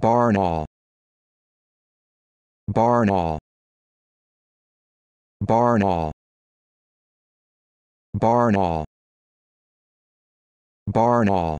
Barnall Barnall Barnall Barnall Barnall